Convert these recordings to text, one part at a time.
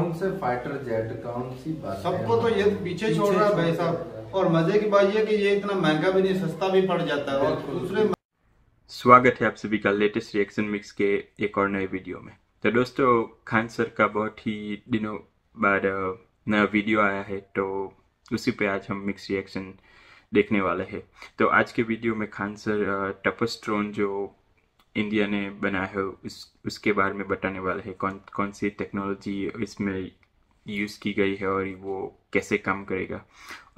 कौन से fighter jet कौन सी बात सबको तो ये पीछे छोड़ रहा है भाई साहब और मजे की बात ये कि ये इतना महंगा भी नहीं सस्ता भी पड़ जाता है और दूसरे स्वागत है आप सभी का लेटेस्ट रिएक्शन मिक्स के एक और नए वीडियो में तो दोस्तों खान सर का बहुत ही दिनों बाद नया वीडियो आया है तो उसी पे आज हम मिक्स रिएक्शन देखने वाले हैं तो आज के वीडियो में खान सर टपस्ट्रोन जो इंडिया ने बनाया है उस उसके बारे में बताने वाला है कौन कौन सी टेक्नोलॉजी इसमें यूज़ की गई है और वो कैसे काम करेगा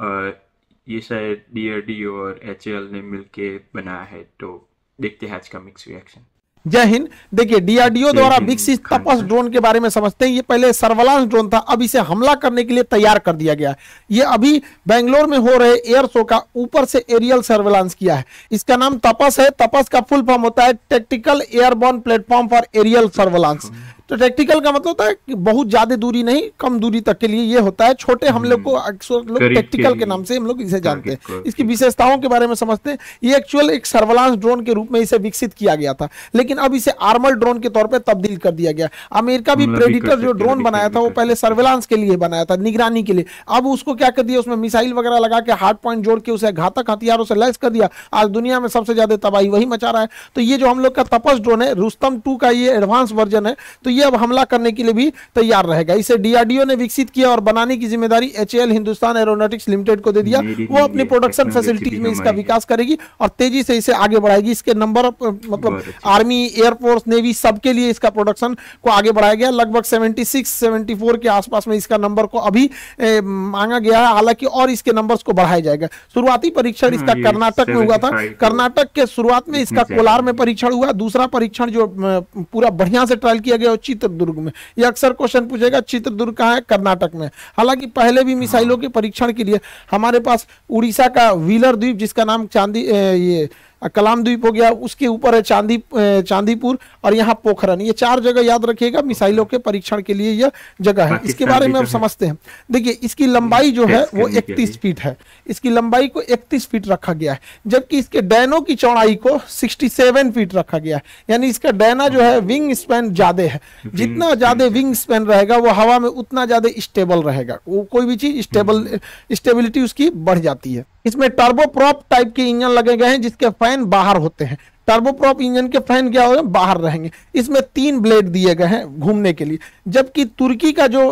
और ये शायद डी और एच ने मिल के बनाया है तो देखते हैं आज का मिक्स रिएक्शन जय हिंद देखिए डीआरडीओ द्वारा विकसित तपस ड्रोन के बारे में समझते हैं ये पहले सर्वलांस ड्रोन था अब इसे हमला करने के लिए तैयार कर दिया गया है ये अभी बेंगलोर में हो रहे एयर शो का ऊपर से एरियल सर्वेलांस किया है इसका नाम तपस है तपस का फुल फॉर्म होता है tactical airborne platform for aerial surveillance तो टैक्टिकल का मतलब होता है कि बहुत ज्यादा दूरी नहीं कम दूरी तक के लिए ये होता है छोटे हमले को हम्म। अक्सर लोग टैक्टिकल के, के नाम से हम लोग इसे जानते हैं इसकी विशेषताओं के बारे में समझते हैं ये एक्चुअल एक सर्वलांस ड्रोन के रूप में इसे विकसित किया गया था लेकिन अब इसे आर्मल ड्रोन के तौर पर तब्दील कर दिया गया अमेरिका भी प्रेडिटर जो ड्रोन बनाया था वो पहले सर्वेलांस के लिए बनाया था निगरानी के लिए अब उसको क्या कर दिया उसमें मिसाइल वगैरह लगा के हार्ड पॉइंट जोड़ के उसे घातक हथियारों से लैस कर दिया आज दुनिया में सबसे ज्यादा तबाही वही मचा रहा है तो ये जो हम लोग का तपस ड्रोन है रुस्तम टू का ये एडवांस वर्जन है तो तो यह अब हमला करने के लिए भी तैयार रहेगा इसे डीआरडीओ ने विकसित किया और बनाने की जिम्मेदारी एच हिंदुस्तान एरोनोटिक्स लिमिटेड को दे दिया वो अपनी प्रोडक्शन फैसिलिटीज में इसका विकास करेगी और तेजी से इसे आगे बढ़ाएगी इसके नंबर मतलब आर्मी एयरफोर्स नेवी सबके लिए इसका प्रोडक्शन को आगे बढ़ाया गया लगभग सेवेंटी 74 के आसपास में इसका नंबर को अभी मांगा गया है हालांकि और इसके नंबर्स को बढ़ाया जाएगा शुरुआती परीक्षण इसका हाँ, कर्नाटक में हुआ था कर्नाटक के शुरुआत में इसका कोलार में परीक्षण हुआ दूसरा परीक्षण जो पूरा बढ़िया से ट्रायल किया गया चित्रदुर्ग में यह अक्सर क्वेश्चन पूछेगा चित्रदुर्ग कहाँ है कर्नाटक में हालांकि पहले भी मिसाइलों हाँ। के परीक्षण के लिए हमारे पास उड़ीसा का व्हीलर द्वीप जिसका नाम चांदी ये कलाम द्वीप हो गया उसके ऊपर है चांदी चांदीपुर और यहाँ पोखरन ये चार जगह याद रखिएगा मिसाइलों के परीक्षण के लिए यह जगह है इसके बारे में तो हम समझते हैं देखिए इसकी लंबाई जो है वो इकतीस फीट है इसकी लंबाई को इकतीस फीट रखा गया है जबकि इसके डैनों की चौड़ाई को सिक्सटी फीट रखा गया है यानी इसका डैना जो है विंग स्पैन ज्यादा है जितना ज्यादा विंग स्पैन रहेगा वो हवा में उतना ज्यादा स्टेबल रहेगा वो कोई भी चीज स्टेबल स्टेबिलिटी उसकी बढ़ जाती है इसमें टर्बोप्रॉप टाइप के इंजन लगे गए हैं जिसके फैन बाहर होते हैं टर्बोप्रॉप इंजन के फैन क्या होगा बाहर रहेंगे इसमें तीन ब्लेड दिए गए हैं घूमने के लिए जबकि तुर्की का जो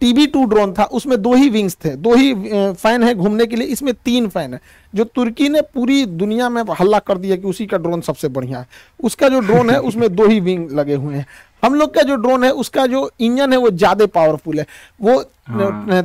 टीबी टू ड्रोन था उसमें दो ही विंग्स थे दो ही फैन है घूमने के लिए इसमें तीन फैन है जो तुर्की ने पूरी दुनिया में हल्ला कर दिया कि उसी का ड्रोन सबसे बढ़िया है उसका जो ड्रोन है उसमें दो ही विंग लगे हुए हैं हम लोग का जो ड्रोन है उसका जो इंजन है वो ज़्यादा पावरफुल है वो हाँ।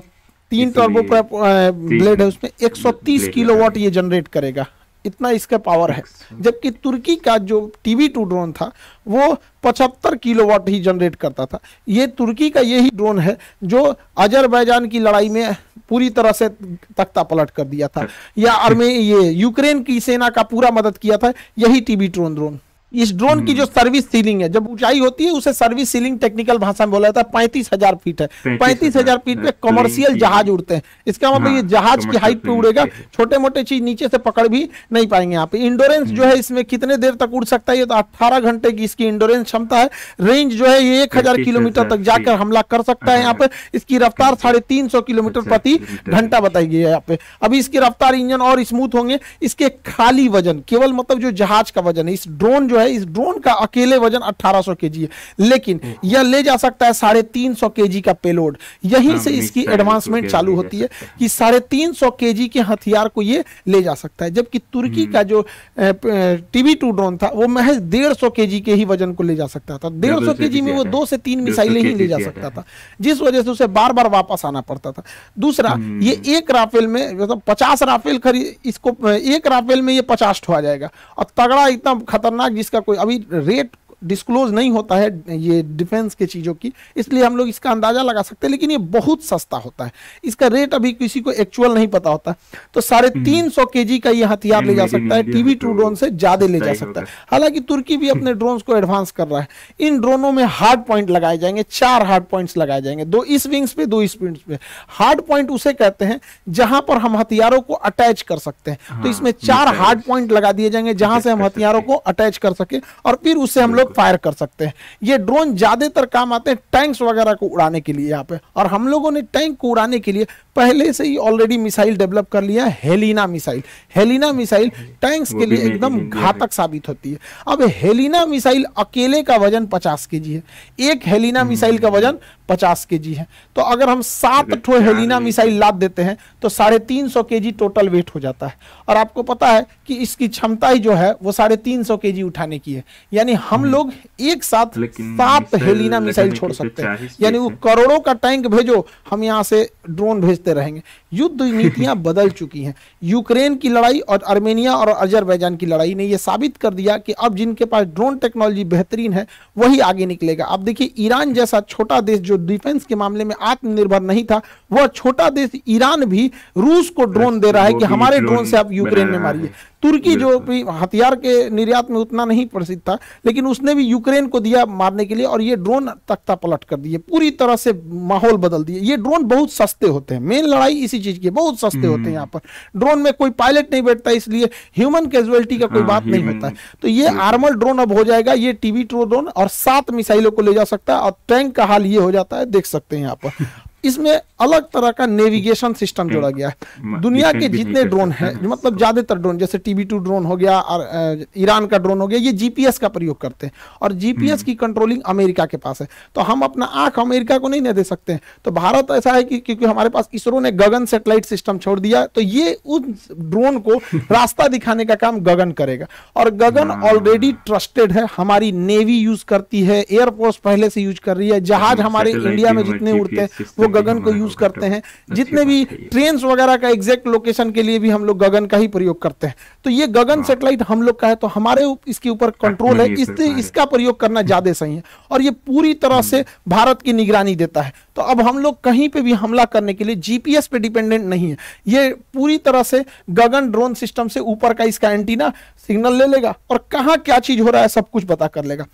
तीन टर्बो तो ब्लेड है उसमें 130 किलोवाट ये जनरेट करेगा इतना इसका पावर है जबकि तुर्की का जो टीवी टू ड्रोन था वो 75 किलोवाट ही जनरेट करता था ये तुर्की का यही ड्रोन है जो अजरबैजान की लड़ाई में पूरी तरह से तख्ता पलट कर दिया था या आर्मी ये यूक्रेन की सेना का पूरा मदद किया था यही टीवी ड्रोन ड्रोन इस ड्रोन की हम्म। जो सर्विस सीलिंग है जब ऊंचाई होती है उसे सर्विस सीलिंग टेक्निकल भाषा में बोला जाता है पैंतीस हजार फीट है पैंतीस हजार फीट पे कमर्शियल जहाज उड़ते हैं इसका मतलब ये हाँ, जहाज की हाइट पे उड़ेगा छोटे मोटे चीज नीचे से पकड़ भी नहीं पाएंगे यहाँ पे इंडोरेंस जो हम्म। है इसमें कितने देर तक उड़ सकता है ये तो अट्ठारह घंटे की इसकी इंडोरेंस क्षमता है रेंज जो है ये एक किलोमीटर तक जाकर हमला कर सकता है यहाँ पे हाँ। इसकी रफ्तार साढ़े किलोमीटर अच्छा, प्रति घंटा बताई गई है यहाँ पे अभी इसकी रफ्तार इंजन और स्मूथ होंगे इसके खाली वजन केवल मतलब जो जहाज का वजन है इस ड्रोन जो है इस ड्रोन का अकेले वजन 1800 केजी है लेकिन हम्म। यह ले जा सकता है साढ़े तीन सौ केजी का पेलोड यहीं हाँ, से इसकी एडवांसमेंट तो चालू होती है कि साढ़े तीन सौ केजी के हथियार को यह ले जा सकता है जबकि तुर्की हम्म। का जो टीवी टू ड्रोन था वो महज डेढ़ सौ के के ही वजन को ले जा सकता था डेढ़ सौ के में वो दो से तीन मिसाइलें ही ले जा सकता था जिस वजह से उसे बार बार वापस आना पड़ता था दूसरा हम्म। ये एक राफेल में मतलब पचास राफेल खरीद इसको एक राफेल में ये पचास ठो आ जाएगा और तगड़ा इतना खतरनाक जिस इसका कोई अभी रेट डिस्क्लोज नहीं होता है ये डिफेंस के चीज़ों की इसलिए हम लोग इसका अंदाज़ा लगा सकते हैं लेकिन ये बहुत सस्ता होता है इसका रेट अभी किसी को एक्चुअल नहीं पता होता तो साढ़े हम्म। तीन सौ के जी का ये हथियार ले जा सकता है टीवी टू ड्रोन से ज़्यादा ले जा सकता है हालांकि तुर्की भी अपने ड्रोन हम्म। को एडवांस कर रहा है इन ड्रोनों में हार्ड पॉइंट लगाए जाएंगे चार हार्ड पॉइंट्स लगाए जाएंगे दो इस विंग्स पे दो इस विंग्स पे हार्ड पॉइंट उसे कहते हैं जहां पर हम हथियारों को अटैच कर सकते हैं तो हाँ, इसमें चार तो हार्ड पॉइंट लगा दिए जाएंगे जहां से हम हथियारों को अटैच कर सके और फिर उससे हम हम्म। लोग फायर कर सकते हैं ये ड्रोन ज़्यादातर काम आते हैं टैंक्स वगैरह को उड़ाने के लिए यहाँ पे और हम लोगों ने टैंक को उड़ाने के लिए पहले से ही ऑलरेडी मिसाइल डेवलप कर लिया Helina missile Helina missile tanks के लिए एकदम घातक साबित होती है अब हेलिना मिसाइल अकेले का वजन पचास के है एक हेलिना हम्म। मिसाइल का वजन पचास के है तो अगर हम सात ठो हेलिना मिसाइल लाद देते हैं तो साढ़े तीन सौ के टोटल वेट हो जाता है और आपको पता है कि इसकी क्षमता ही जो है वो साढ़े तीन सौ के उठाने की है यानी हम हम्म। लोग एक साथ सात हेलिना मिसाइल छोड़ तो सकते हैं यानी वो करोड़ों का टैंक भेजो हम यहाँ से ड्रोन भेजते देखते रहेंगे युद्ध नीतियां बदल चुकी हैं यूक्रेन की लड़ाई और आर्मेनिया और अजरबैजान की लड़ाई ने यह साबित कर दिया कि अब जिनके पास ड्रोन टेक्नोलॉजी बेहतरीन है वही आगे निकलेगा अब देखिए ईरान जैसा छोटा देश जो डिफेंस के मामले में आत्मनिर्भर नहीं था वह छोटा देश ईरान भी रूस को ड्रोन दे रहा है कि हमारे ड्रोन से आप यूक्रेन में मारिए तुर्की जो भी हथियार के निर्यात में उतना नहीं प्रसिद्ध था लेकिन उसने भी यूक्रेन को दिया मारने के लिए और ये ड्रोन तख्ता पलट कर दिए पूरी तरह से माहौल बदल दिए ये ड्रोन बहुत सस्ते होते हैं मेन लड़ाई इसी चीज की बहुत सस्ते होते हैं हम्म। यहाँ पर ड्रोन में कोई पायलट नहीं बैठता इसलिए ह्यूमन कैजुअलिटी का कोई हाँ, बात नहीं होता है तो ये आर्मल ड्रोन अब हो जाएगा ये टीवी ड्रोन और सात मिसाइलों को ले जा सकता है और टैंक का हाल ये हो जाता है देख सकते हैं यहाँ पर इसमें अलग तरह का नेविगेशन सिस्टम जोड़ा गया है हम्म। हम्म। दुनिया के जितने ड्रोन है मतलब ज्यादातर ड्रोन जैसे टीबी टू ड्रोन हो गया और ईरान का ड्रोन हो गया ये जीपीएस का प्रयोग करते हैं और जीपीएस हम्म। की कंट्रोलिंग अमेरिका के पास है तो हम अपना आंख अमेरिका को नहीं दे सकते हैं तो भारत ऐसा है कि क्योंकि हमारे पास इसरो ने गगन सेटेलाइट सिस्टम छोड़ दिया तो ये उस ड्रोन को रास्ता दिखाने का काम गगन करेगा और गगन ऑलरेडी हाँ। ट्रस्टेड है हमारी नेवी यूज करती है एयरफोर्स पहले से यूज कर रही है जहाज हमारे इंडिया में जितने उड़ते हैं वो गगन को यूज करते हैं जितने भी ट्रेन वगैरह का एग्जैक्ट लोकेशन के लिए भी हम लोग गगन का ही प्रयोग करते हैं तो ये गगन सेटेलाइट हाँ। हम लोग का है तो हमारे इसके ऊपर कंट्रोल है इसका प्रयोग करना ज्यादा सही है और ये पूरी तरह हम्म। से भारत की निगरानी देता है तो अब हम लोग कहीं पे भी हमला करने के लिए जीपीएस पे डिपेंडेंट नहीं है ये पूरी तरह से गगन ड्रोन सिस्टम से ऊपर का इसका एंटीना सिग्नल ले लेगा और कहाँ क्या चीज़ हो रहा है सब कुछ पता कर लेगा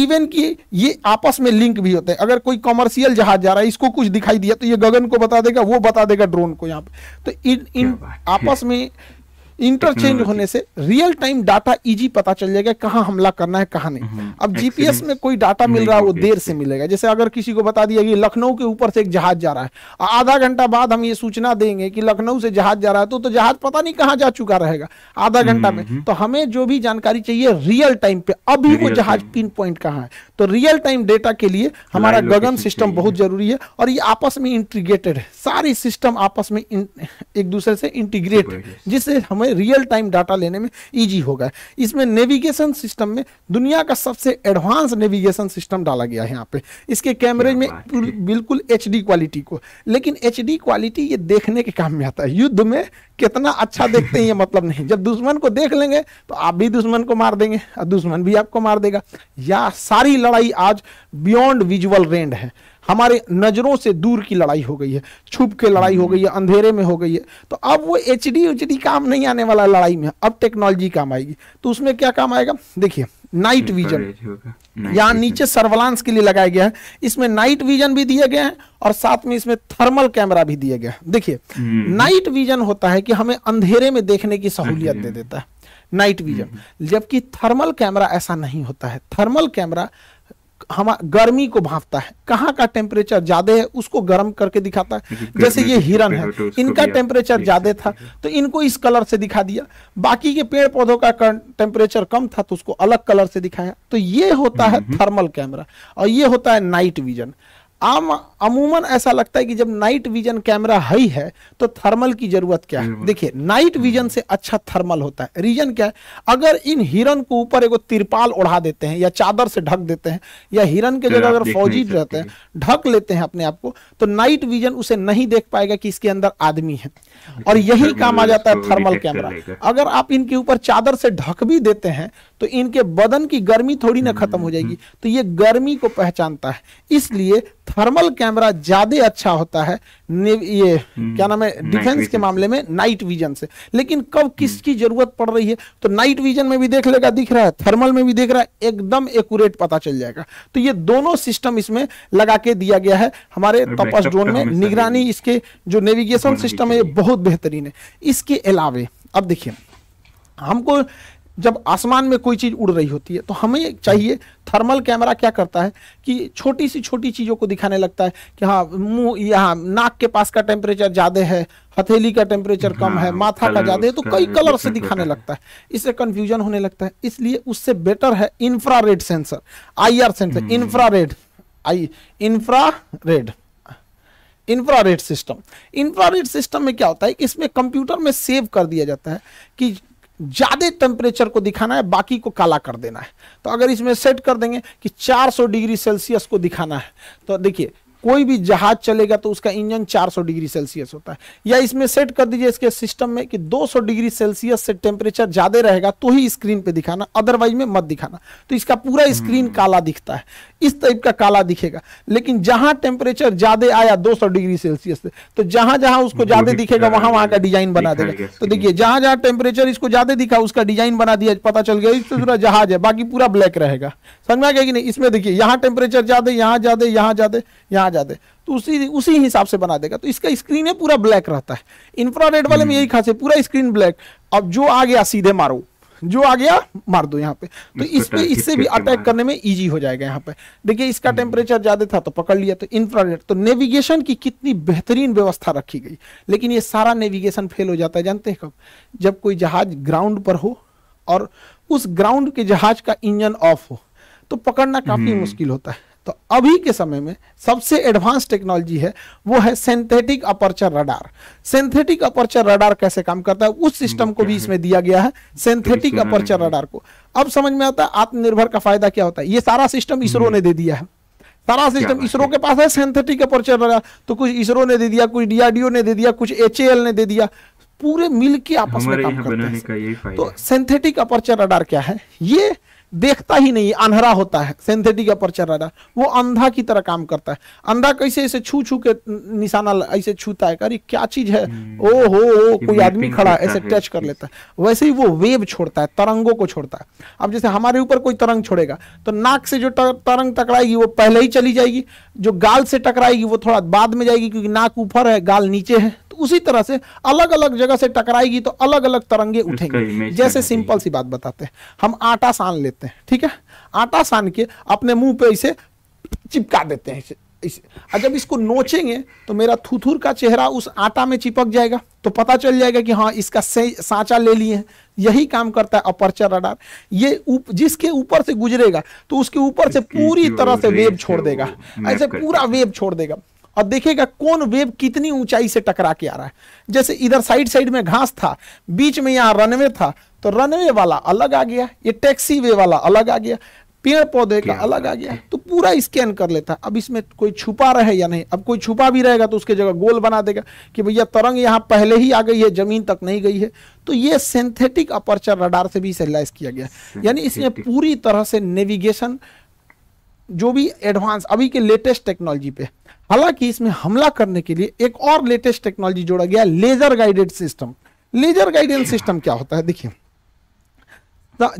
इवन कि ये आपस में लिंक भी होते हैं अगर कोई कॉमर्शियल जहाज जा रहा है इसको कुछ दिखाई दिया तो ये गगन को बता देगा वो बता देगा ड्रोन को यहाँ पे तो इन इन आपस में इंटरचेंज होने से रियल टाइम डाटा इजी पता चल जाएगा कहाँ हमला करना है कहाँ नहीं हम्म, अब जीपीएस में कोई डाटा मिल रहा है वो देर से मिलेगा जैसे अगर किसी को बता दिया कि लखनऊ के ऊपर से एक जहाज जा रहा है आधा घंटा बाद हम ये सूचना देंगे कि लखनऊ से जहाज जा रहा है तो तो जहाज पता नहीं कहाँ जा चुका रहेगा आधा घंटा में हम्म, हम्म। तो हमें जो भी जानकारी चाहिए रियल टाइम पे अभी वो जहाज पिन पॉइंट कहाँ है तो रियल टाइम डेटा के लिए हमारा गगन सिस्टम बहुत जरूरी है और ये आपस में इंटीग्रेटेड है सारी सिस्टम आपस में एक दूसरे से इंटीग्रेट जिससे हमें रियल टाइम डाटा लेने में ईजी होगा इसमें नेविगेशन सिस्टम में दुनिया का सबसे एडवांस नेविगेशन सिस्टम डाला गया है यहाँ पे इसके कैमरे में बिल्कुल एच क्वालिटी को लेकिन एच क्वालिटी ये देखने के काम में आता है युद्ध में कितना अच्छा देखते हैं ये मतलब नहीं जब दुश्मन को देख लेंगे तो आप भी दुश्मन को मार देंगे और दुश्मन भी आपको मार देगा या सारी लड़ाई आज बियॉन्ड विजुअल रेंड है हमारे नज़रों से दूर की लड़ाई हो गई है छुप के लड़ाई हो गई है अंधेरे में हो गई है तो अब वो एच डी एच डी काम नहीं आने वाला लड़ाई में अब टेक्नोलॉजी काम आएगी तो उसमें क्या काम आएगा देखिए नाइट विजन यहाँ नीचे सर्वलांस के लिए लगाया गया है इसमें नाइट विजन भी दिए गए हैं और साथ में इसमें थर्मल कैमरा भी दिया गया देखिए नाइट हम्म। विजन होता है कि हमें अंधेरे में देखने की हाँ सहूलियत हाँ दे देता है नाइट विजन हम्म। जबकि थर्मल कैमरा ऐसा नहीं होता है थर्मल कैमरा हम गर्मी को भापता है कहाँ का टेम्परेचर ज्यादा है उसको गर्म करके दिखाता है जैसे ये हिरन है इनका टेम्परेचर ज्यादा था तो इनको इस कलर से दिखा दिया बाकी के पेड़ पौधों का टेम्परेचर कम था तो उसको अलग कलर से दिखाया तो ये होता है थर्मल कैमरा और ये होता है नाइट विजन आम अमूमन ऐसा लगता है कि जब नाइट विजन कैमरा हाई है तो थर्मल की जरूरत क्या है देखिए नाइट विजन से अच्छा थर्मल होता है रीजन क्या है अगर इन हिरन को ऊपर एक तिरपाल ओढ़ा देते हैं या चादर से ढक देते हैं या हिरन के जगह अगर फौजी रहते हैं ढक लेते हैं अपने आप को तो नाइट विजन उसे नहीं देख पाएगा कि इसके अंदर आदमी है और यही काम आ जाता है थर्मल कैमरा अगर आप इनके ऊपर चादर से ढक भी देते हैं तो इनके बदन की गर्मी थोड़ी ना खत्म हो जाएगी हम्म। तो ये गर्मी को पहचानता है इसलिए थर्मल कैमरा ज्यादा अच्छा होता है ये हम्म। क्या नाम है डिफेंस के मामले में नाइट विजन से लेकिन कब किसकी जरूरत पड़ रही है तो नाइट विजन में भी देख लेगा दिख रहा है थर्मल में भी देख रहा है एकदम एक्यूरेट पता चल जाएगा तो ये दोनों सिस्टम इसमें लगा के दिया गया है हमारे तपस तो ड्रोन में निगरानी इसके जो नेविगेशन सिस्टम है ये बहुत बेहतरीन है इसके अलावे अब देखिए हमको जब आसमान में कोई चीज़ उड़ रही होती है तो हमें चाहिए थर्मल कैमरा क्या करता है कि छोटी सी छोटी चीज़ों को दिखाने लगता है कि हाँ मुंह यहाँ नाक के पास का टेम्परेचर ज़्यादा है हथेली का टेम्परेचर कम है हाँ, माथा का ज़्यादा है तो कई कलर से दिखाने लगता है इससे कन्फ्यूजन होने लगता है इसलिए उससे बेटर है infra sensor I sensor infra I infra infrared system infrared system में क्या होता है इसमें कंप्यूटर में सेव कर दिया जाता है कि ज़्यादा टेम्परेचर को दिखाना है बाकी को काला कर देना है तो अगर इसमें सेट कर देंगे कि 400 डिग्री सेल्सियस को दिखाना है तो देखिए कोई भी जहाज चलेगा तो उसका इंजन 400 डिग्री सेल्सियस होता है या इसमें सेट कर दीजिए इसके सिस्टम में कि 200 डिग्री सेल्सियस से टेम्परेचर ज़्यादा रहेगा तो ही स्क्रीन पे दिखाना अदरवाइज में मत दिखाना तो इसका पूरा स्क्रीन हम्म। काला दिखता है इस टाइप का काला दिखेगा लेकिन जहां टेम्परेचर ज़्यादा आया 200 डिग्री सेल्सियस से तो जहां जहां उसको ज़्यादा दिखेगा वहां वहां का डिजाइन बना देगा तो देखिए जहां जहां टेम्परेचर इसको ज़्यादा दिखा उसका डिजाइन बना दिया पता चल गया इससे पूरा जहाज है बाकी पूरा ब्लैक रहेगा समझ में आ गया कि नहीं इसमें देखिए यहाँ टेम्परेचर ज़्यादा यहाँ ज़्यादा यहाँ ज़्यादा यहाँ जाते तो उसी उसी हिसाब से बना देगा तो इसका स्क्रीन है पूरा ब्लैक रहता है इंफ्रारेड वाले में हम्म। यही खास है पूरा स्क्रीन ब्लैक अब जो आ गया सीधे मारो जो आ गया मार दो यहाँ पे तो इस पे इससे भी अटैक करने में इजी हो जाएगा यहाँ पे देखिए इसका टेम्परेचर हम्म। ज्यादा था तो पकड़ लिया तो इंफ्रारेड तो नेविगेशन की कितनी बेहतरीन व्यवस्था रखी गई लेकिन ये सारा नेविगेशन फेल हो जाता है जानते हैं कब जब कोई जहाज ग्राउंड पर हो और उस ग्राउंड के जहाज का इंजन ऑफ हो तो पकड़ना काफी हम्म। मुश्किल होता है तो अभी के समय में सबसे एडवांस टेक्नोलॉजी है वो है synthetic aperture radar synthetic aperture radar कैसे काम करता है उस सिस्टम को भी इसमें दिया गया है सिंथेटिक अपर्चर रडार को अब समझ में आता है आत्मनिर्भर का फायदा क्या होता है ये सारा सिस्टम hmm. इसरो ने दे दिया है सारा सिस्टम इसरो के पास है सिंथेटिक अपर्चर रडार तो कुछ इसरो ने दे दिया कुछ डीआरडीओ ने दे दिया कुछ एच ने दे दिया पूरे मिल के आपस में काम करते हैं तो सिंथेटिक अपर्चर रडार क्या है ये देखता ही नहीं अंधरा होता है सिंथेटिक अपर्चर राडा वो अंधा की तरह काम करता है अंधा कैसे ऐसे छू छू के निशाना ऐसे छूता है अरे क्या चीज है हम्म। ओ हो ओ कोई आदमी खड़ा ऐसे टच कर लेता है वैसे ही वो वेव छोड़ता है तरंगों को छोड़ता है अब जैसे हमारे ऊपर कोई तरंग छोड़ेगा तो नाक से जो तरंग टकराएगी वो पहले ही चली जाएगी जो गाल से टकराएगी वो थोड़ा बाद में जाएगी क्योंकि नाक ऊपर है गाल नीचे है तो उसी तरह से अलग अलग जगह से टकराएगी तो अलग अलग तरंगे उठेंगे जैसे सिंपल सी बात बताते हैं हम आटा सान लेते देते हैं ठीक है आटा सान के अपने मुंह पे इसे चिपका देते हैं इसे इसे जब इसको नोचेंगे तो मेरा थुथुर का चेहरा उस आटा में चिपक जाएगा तो पता चल जाएगा कि हाँ इसका सांचा ले लिए हैं यही काम करता है अपर्चर रडार ये उप, जिसके ऊपर से गुजरेगा तो उसके ऊपर से पूरी तरह से वेब छोड़ देगा ऐसे पूरा वेब छोड़ देगा और देखिएगा कौन वेव कितनी ऊंचाई से टकरा के आ रहा है जैसे इधर साइड साइड में घास था बीच में यहाँ रनवे था तो रनवे वाला अलग आ गया ये टैक्सी वे वाला अलग आ गया पेड़ पौधे का अलग आ गया तो पूरा स्कैन कर लेता अब इसमें कोई छुपा रहे या नहीं अब कोई छुपा भी रहेगा तो उसके जगह गोल बना देगा कि भैया तरंग यहाँ पहले ही आ गई है जमीन तक नहीं गई है तो ये सिंथेटिक अपर्चर रडार से भी सेलाइज किया गया यानी इसमें पूरी तरह से नेविगेशन जो भी एडवांस अभी के लेटेस्ट टेक्नोलॉजी पे हालांकि इसमें हमला करने के लिए एक और लेटेस्ट टेक्नोलॉजी जोड़ा गया laser guided system laser guidance system क्या होता है देखिए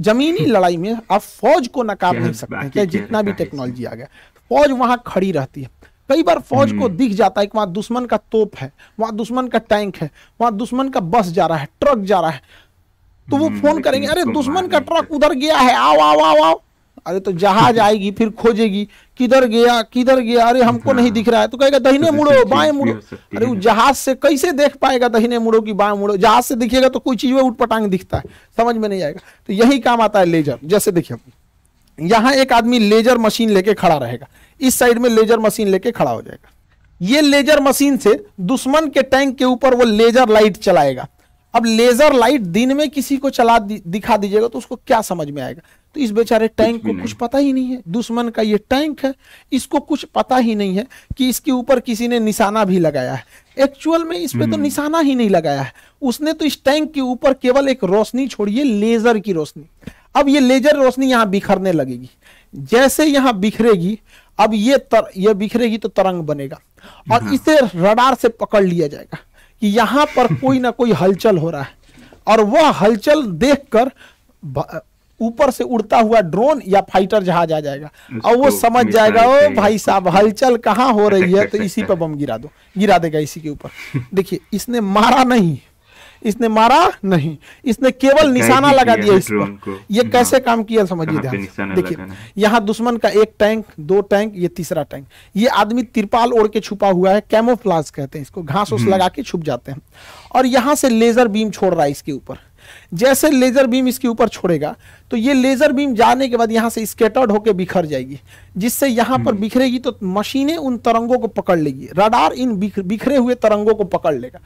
जमीनी लड़ाई में आप फौज को नकार नहीं सकते क्या जितना भी टेक्नोलॉजी आ गया फौज वहां खड़ी रहती है कई बार फौज को हम्म। दिख जाता है कि वहां दुश्मन का तोप है वहां दुश्मन का टैंक है वहां दुश्मन का बस जा रहा है ट्रक जा रहा है तो वो फोन हम्म, करेंगे अरे दुश्मन का ट्रक उधर गया है आओ आओ आओ आओ अरे तो जहाज आएगी फिर खोजेगी किधर गया किधर गया अरे हमको हाँ। नहीं दिख रहा है तो कहेगा दहीने तो मुड़ो बाएं मुड़ो अरे वो जहाज से कैसे देख पाएगा दहीने मुड़ो कि बाएं मुड़ो जहाज से दिखेगा तो कोई चीज वो उठपटांग दिखता है समझ में नहीं आएगा तो यही काम आता है लेजर जैसे देखिए यहाँ एक आदमी लेजर मशीन लेके खड़ा रहेगा इस साइड में लेजर मशीन लेके खड़ा हो जाएगा ये लेजर मशीन से दुश्मन के टैंक के ऊपर वो लेजर लाइट चलाएगा अब लेजर लाइट दिन में किसी को चला दि, दिखा दीजिएगा तो उसको क्या समझ में आएगा तो इस बेचारे टैंक को कुछ पता ही नहीं है दुश्मन का ये टैंक है इसको कुछ पता ही नहीं है कि इसके ऊपर किसी ने निशाना भी लगाया है एक्चुअल में इस पे तो हम्म। निशाना ही नहीं लगाया है उसने तो इस टैंक के ऊपर केवल एक रोशनी छोड़ी है लेजर की रोशनी अब ये लेजर रोशनी यहाँ बिखरने लगेगी जैसे यहाँ बिखरेगी अब ये तर, ये बिखरेगी तो तरंग बनेगा और हाँ। इसे रडार से पकड़ लिया जाएगा कि यहाँ पर कोई ना कोई हलचल हो रहा है और वह हलचल देखकर ऊपर से उड़ता हुआ ड्रोन या फाइटर जहाज आ जाएगा और वो समझ जाएगा ओ भाई साहब हलचल कहाँ हो रही है तो इसी पर बम गिरा दो गिरा देगा इसी के ऊपर देखिए इसने मारा नहीं इसने मारा नहीं इसने केवल तो निशाना लगा दिया इस पर ये कैसे हाँ। काम किया समझिए ध्यान देखिए यहाँ दुश्मन का एक टैंक दो टैंक ये तीसरा टैंक ये आदमी तिरपाल ओढ़ के छुपा हुआ है कैमोफ्लाज कहते हैं इसको घास उस हम्म। लगा के छुप जाते हैं और यहाँ से लेजर बीम छोड़ रहा है इसके ऊपर जैसे लेज़र बीम इसके ऊपर छोड़ेगा तो ये लेज़र बीम जाने के बाद यहाँ से स्केटर्ड होकर बिखर जाएगी जिससे यहाँ पर हम्म। बिखरेगी तो मशीनें उन तरंगों को पकड़ लेगी रडार इन बिखरे हुए तरंगों को पकड़ लेगा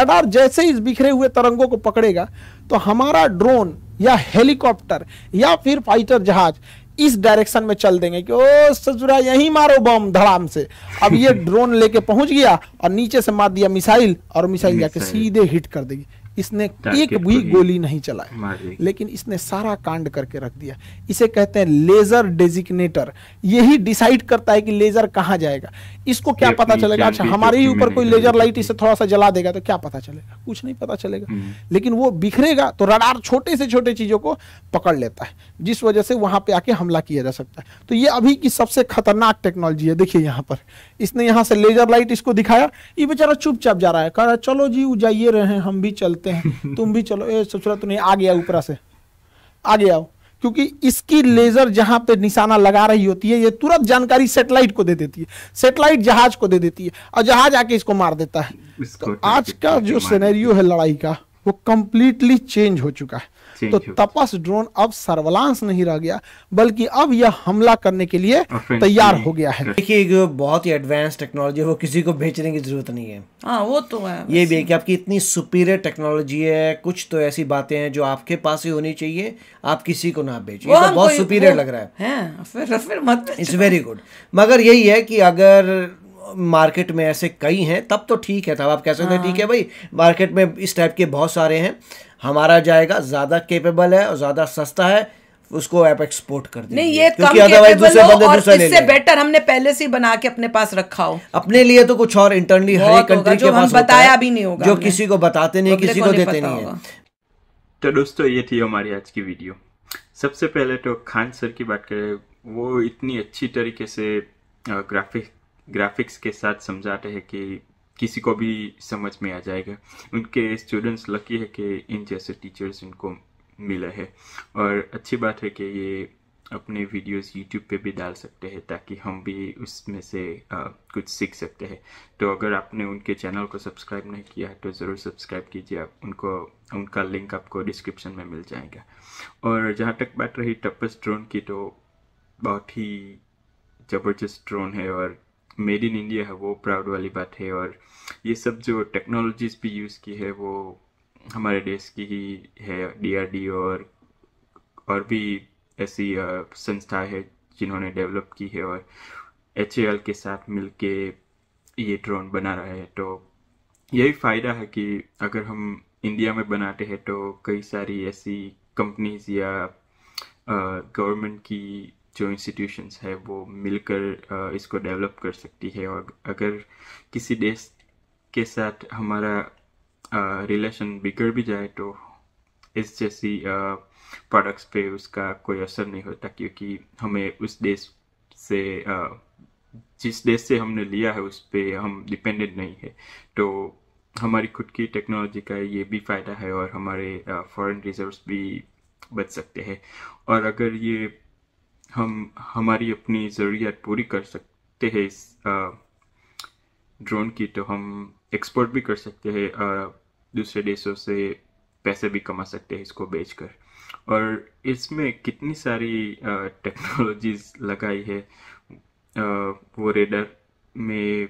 रडार जैसे इस बिखरे हुए तरंगों को पकड़ेगा तो हमारा ड्रोन या हेलीकॉप्टर या फिर फाइटर जहाज इस डायरेक्शन में चल देंगे कि ओ ससुरा यहीं मारो बम धड़ाम से अब ये ड्रोन लेके पहुंच गया और नीचे से मार दिया मिसाइल और मिसाइल जाके सीधे हिट कर देगी इसने एक भी गोली नहीं चलाई लेकिन इसने सारा कांड करके रख दिया इसे कहते हैं लेजर डेजिग्नेटर यही डिसाइड करता है कि लेजर कहाँ जाएगा इसको क्या पता चलेगा अच्छा हमारे ही ऊपर कोई लेजर लाइट इसे थोड़ा सा जला देगा तो क्या पता चलेगा कुछ नहीं पता चलेगा हम्म। लेकिन वो बिखरेगा तो रडार छोटे से छोटे चीजों को पकड़ लेता है जिस वजह से वहां पे आके हमला किया जा सकता है तो ये अभी की सबसे खतरनाक टेक्नोलॉजी है देखिए यहाँ पर इसने यहाँ से लेजर लाइट इसको दिखाया ये बेचारा चुपचाप जा रहा है कह रहा है चलो जी जाइए रहे हम भी चलते देते हैं तुम भी चलो ए तो नहीं आ गया ऊपर से आ गया हो क्योंकि इसकी लेजर जहां पे निशाना लगा रही होती है ये तुरंत जानकारी सेटेलाइट को दे देती है सेटेलाइट जहाज को दे देती है और जहाज आके इसको मार देता है तो आज का जो सिनेरियो है लड़ाई का वो कंप्लीटली चेंज हो चुका है तो तपस ड्रोन अब सर्वलांस नहीं रह गया बल्कि अब यह हमला करने के लिए तैयार हो गया है देखिए जो बहुत ही एडवांस टेक्नोलॉजी है वो किसी को बेचने की जरूरत नहीं है हाँ वो तो है ये भी है कि आपकी इतनी सुपीरियर टेक्नोलॉजी है कुछ तो ऐसी बातें हैं जो आपके पास ही होनी चाहिए आप किसी को ना बेचिए तो बहुत सुपीरियर लग रहा है, इट्स वेरी गुड मगर यही है कि अगर मार्केट में ऐसे कई हैं तब तो ठीक है तब आप कह सकते हैं ठीक है हाँ। भाई मार्केट में इस टाइप के बहुत सारे हैं हमारा जाएगा ज़्यादा केपेबल है और ज़्यादा सस्ता है उसको आप एक्सपोर्ट कर दीजिए नहीं ये क्योंकि अदरवाइज दूसरे बंदे दूसरे ले ले बेटर हमने पहले से बना के अपने पास रखा हो अपने लिए तो कुछ और इंटरनली हर एक कंट्री के पास बताया भी नहीं होगा जो किसी को बताते नहीं तो किसी को देते नहीं है तो दोस्तों ये थी हमारी आज की वीडियो सबसे पहले तो खान सर की बात करें वो इतनी अच्छी तरीके से ग्राफिक ग्राफिक्स के साथ समझाते हैं कि किसी को भी समझ में आ जाएगा उनके स्टूडेंट्स लकी है कि इन जैसे टीचर्स इनको मिले हैं और अच्छी बात है कि ये अपने वीडियोस यूट्यूब पे भी डाल सकते हैं ताकि हम भी उसमें से आ, कुछ सीख सकते हैं तो अगर आपने उनके चैनल को सब्सक्राइब नहीं किया है तो ज़रूर सब्सक्राइब कीजिए आप उनको उनका लिंक आपको डिस्क्रिप्शन में मिल जाएगा और जहाँ तक बात रही टपस ड्रोन की तो बहुत ही ज़बरदस्त ड्रोन है और मेड इन इंडिया है वो प्राउड वाली बात है और ये सब जो टेक्नोलॉजीज भी यूज़ की है वो हमारे देश की ही है डी और और भी ऐसी संस्था है जिन्होंने डेवलप की है और एच के साथ मिल के ये ड्रोन बना रहा है तो यही फ़ायदा है कि अगर हम इंडिया में बनाते हैं तो कई सारी ऐसी कंपनीज या गवर्नमेंट की जो इंस्टीट्यूशंस है वो मिलकर इसको डेवलप कर सकती है और अगर किसी देश के साथ हमारा रिलेशन बिगड़ भी जाए तो इस जैसी प्रोडक्ट्स पे उसका कोई असर नहीं होता क्योंकि हमें उस देश से जिस देश से हमने लिया है उस पर हम डिपेंडेंट नहीं है तो हमारी खुद की टेक्नोलॉजी का ये भी फ़ायदा है और हमारे फॉरेन रिजर्व्स भी बच सकते हैं और अगर ये हम हमारी अपनी ज़रूरियात पूरी कर सकते हैं इस ड्रोन की तो हम एक्सपोर्ट भी कर सकते हैं दूसरे देशों से पैसे भी कमा सकते हैं इसको बेचकर और इसमें कितनी सारी टेक्नोलॉजीज लगाई है आ, वो रेडर में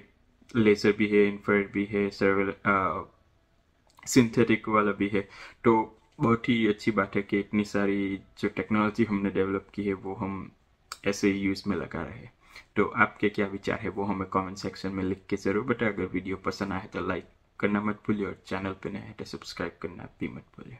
लेज़र भी है इन्फ्रारेड भी है सर्वे सिंथेटिक वाला भी है तो बहुत ही अच्छी बात है कि इतनी सारी जो टेक्नोलॉजी हमने डेवलप की है वो हम ऐसे ही यूज़ में लगा रहे हैं तो आपके क्या विचार है वो हमें कमेंट सेक्शन में लिख के ज़रूर बताएं अगर वीडियो पसंद आए तो लाइक करना मत भूलिए और चैनल पर नए हैं तो सब्सक्राइब करना भी मत भूलिए